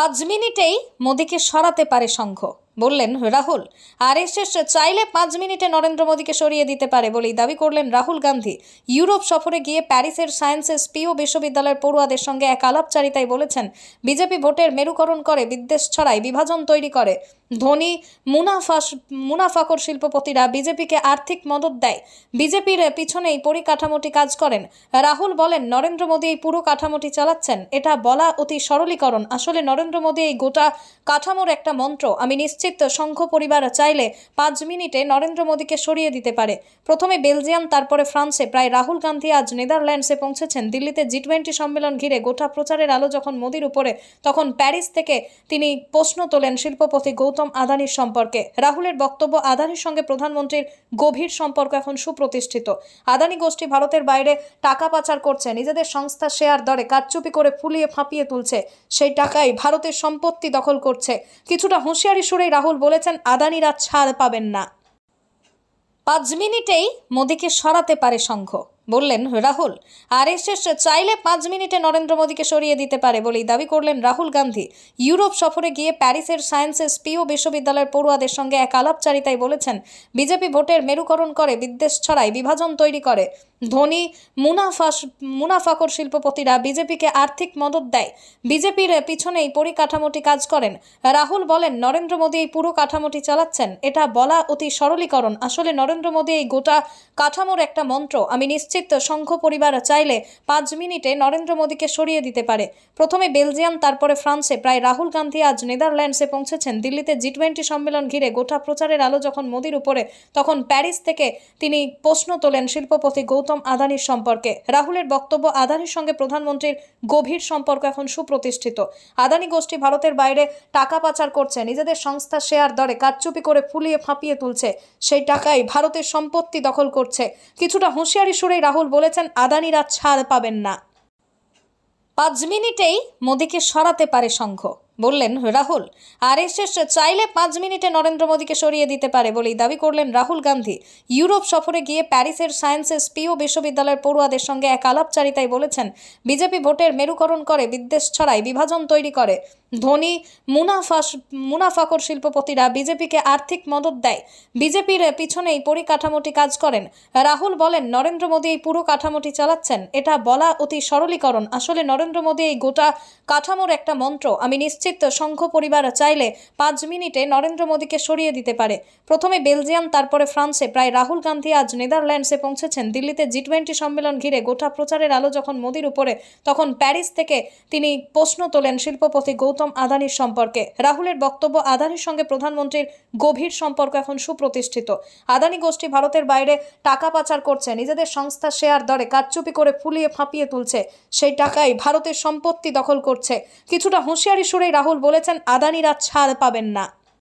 পাঁচ মিনিটেই মোদিকে সরাতে পারে সংঘ বললেন রাহুল আর এস চাইলে পাঁচ মিনিটে নরেন্দ্র মোদীকে সরিয়ে দিতে পারে বলেই দাবি করলেন রাহুল গান্ধী ইউরোপ সফরে গিয়ে প্যারিসের সায়েন্সেস পিও বিশ্ববিদ্যালয়ের পড়ুয়াদের সঙ্গে এক আলাপচারিতায় বলেছেন বিজেপি ভোটের মেরুকরণ করে বিদ্বেষ ছড়ায় বিভাজন তৈরি করে ধনী মুনাফা মুনাফাকর শিল্পপতিরা বিজেপিকে আর্থিক মদত দেয় বিজেপির পিছনেই পরিকাঠামোটি কাজ করেন রাহুল বলেন নরেন্দ্র মোদী এই পুরো কাঠামোটি চালাচ্ছেন এটা বলা অতি সরলীকরণ আসলে নরেন্দ্র মোদী এই গোটা কাঠামোর একটা মন্ত্র আমি নিশ্চিত নিশ্চিত সংঘ পরিবার চাইলে পাঁচ মিনিটে নরেন্দ্র মোদীকে সরিয়ে দিতে পারে প্রথমে বেলজিয়াম তারপরে ফ্রান্সে প্রায় রাহুল গান্ধী আজ নেদারল্যান্ডসে পৌঁছেছেন দিল্লিতে জি টোয়েন্টি সম্মেলন ঘিরে গোটা প্রচারের আলো যখন মোদীর উপরে তখন প্যারিস থেকে তিনি প্রশ্ন তোলেন শিল্পপতি গৌতম আদানির সম্পর্কে রাহুলের বক্তব্য আদানির সঙ্গে প্রধানমন্ত্রীর গভীর সম্পর্ক এখন সুপ্রতিষ্ঠিত আদানি গোষ্ঠী ভারতের বাইরে টাকা পাচার করছে নিজেদের সংস্থা শেয়ার দরে কারচুপি করে ফুলিয়ে ফাঁপিয়ে তুলছে সেই টাকায় ভারতের সম্পত্তি দখল করছে কিছুটা হুঁশিয়ারি সুরে রাহুল বলেছেন আদানিরা ছাড় পাবেন না পাঁচ মিনিটেই মোদিকে সরাতে পারে সংঘ বললেন রাহুল এস চাইলে পাঁচ মিনিটে নরেন্দ্র মোদীকে সরিয়ে দিতে পারে বলেই দাবি করলেন রাহুল গান্ধী ইউরোপ সফরে গিয়ে প্যারিসের সায়েন্সেস পিও বিশ্ববিদ্যালয়ের পড়ুয়াদের সঙ্গে এক আলাপচারিতায় বলেছেন বিজেপি ভোটের মেরুকরণ করে বিদ্বেষ ছড়ায় বিভাজন তৈরি করে ধনী মুনাফা মুনাফাকর শিল্পপতিরা বিজেপিকে আর্থিক মদত দেয় বিজেপির পিছনেই পরিকাঠামোটি কাজ করেন রাহুল বলেন নরেন্দ্র মোদী এই পুরো কাঠামোটি চালাচ্ছেন এটা বলা অতি সরলীকরণ আসলে নরেন্দ্র মোদী এই গোটা কাঠামোর একটা মন্ত্র আমি নিশ্চিত নেতৃত্ব সংঘ পরিবার চাইলে পাঁচ মিনিটে নরেন্দ্র মোদীকে সরিয়ে দিতে পারে প্রথমে বেলজিয়াম তারপরে ফ্রান্সে প্রায় রাহুল গান্ধী আজ নেদারল্যান্ডসে পৌঁছেছেন দিল্লিতে জি টোয়েন্টি সম্মেলন ঘিরে গোটা প্রচারের আলো যখন মোদীর উপরে তখন প্যারিস থেকে তিনি প্রশ্ন তোলেন শিল্পপতি গৌতম আদানির সম্পর্কে রাহুলের বক্তব্য আদানির সঙ্গে প্রধানমন্ত্রীর গভীর সম্পর্ক এখন সুপ্রতিষ্ঠিত আদানি গোষ্ঠী ভারতের বাইরে টাকা পাচার করছে নিজেদের সংস্থা শেয়ার দরে কারচুপি করে ফুলিয়ে ফাঁপিয়ে তুলছে সেই টাকায় ভারতের সম্পত্তি দখল করছে কিছুটা হুঁশিয়ারি সুরে রাহুল বলেছেন আদানিরা ছাড় পাবেন না পাঁচ মিনিটেই মোদিকে সরাতে পারে সংঘ বললেন রাহুল এস চাইলে পাঁচ মিনিটে নরেন্দ্র মোদীকে সরিয়ে দিতে পারে বলেই দাবি করলেন রাহুল গান্ধী ইউরোপ সফরে গিয়ে প্যারিসের সায়েন্সেস পিও বিশ্ববিদ্যালয়ের পড়ুয়াদের সঙ্গে এক আলাপচারিতাই বলেছেন বিজেপি ভোটের মেরুকরণ করে বিদ্বেষ ছড়ায় বিভাজন তৈরি করে ধনী মুনাফা মুনাফাকর শিল্পপতিরা বিজেপিকে আর্থিক মদত দেয় বিজেপির পিছনেই পরিকাঠামোটি কাজ করেন রাহুল বলেন নরেন্দ্র মোদী এই পুরো কাঠামোটি চালাচ্ছেন এটা বলা অতি সরলীকরণ আসলে নরেন্দ্র মোদী এই গোটা কাঠামোর একটা মন্ত্র আমি নিশ্চিত নিশ্চিত সংঘ পরিবার চাইলে পাঁচ মিনিটে নরেন্দ্র মোদীকে সরিয়ে দিতে পারে প্রথমে বেলজিয়াম তারপরে ফ্রান্সে প্রায় রাহুল গান্ধী আজ নেদারল্যান্ডসে পৌঁছেছেন দিল্লিতে জি টোয়েন্টি সম্মেলন ঘিরে গোটা প্রচারের আলো যখন মোদীর উপরে তখন প্যারিস থেকে তিনি প্রশ্ন তোলেন শিল্পপতি গৌতম আদানির সম্পর্কে রাহুলের বক্তব্য আদানির সঙ্গে প্রধানমন্ত্রীর গভীর সম্পর্ক এখন সুপ্রতিষ্ঠিত আদানি গোষ্ঠী ভারতের বাইরে টাকা পাচার করছে নিজেদের সংস্থা শেয়ার দরে কারচুপি করে ফুলিয়ে ফাঁপিয়ে তুলছে সেই টাকায় ভারতের সম্পত্তি দখল করছে কিছুটা হুঁশিয়ারি সুরেই রাহুল বলেছেন আদানিরা ছাড় পাবেন না